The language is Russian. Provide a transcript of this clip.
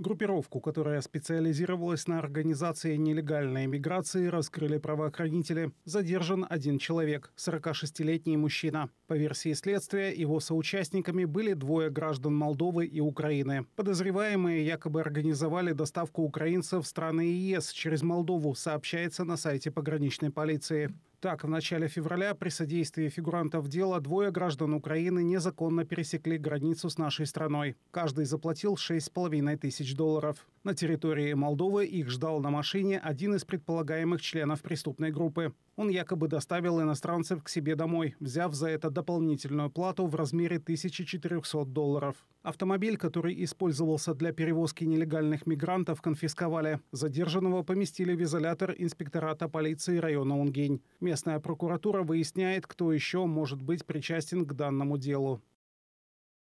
Группировку, которая специализировалась на организации нелегальной миграции, раскрыли правоохранители. Задержан один человек – 46-летний мужчина. По версии следствия, его соучастниками были двое граждан Молдовы и Украины. Подозреваемые якобы организовали доставку украинцев в страны ЕС через Молдову, сообщается на сайте пограничной полиции. Так, в начале февраля при содействии фигурантов дела двое граждан Украины незаконно пересекли границу с нашей страной. Каждый заплатил 6,5 тысяч долларов. На территории Молдовы их ждал на машине один из предполагаемых членов преступной группы. Он якобы доставил иностранцев к себе домой, взяв за это дополнительную плату в размере 1400 долларов. Автомобиль, который использовался для перевозки нелегальных мигрантов, конфисковали. Задержанного поместили в изолятор инспектората полиции района Унгень. Местная прокуратура выясняет, кто еще может быть причастен к данному делу.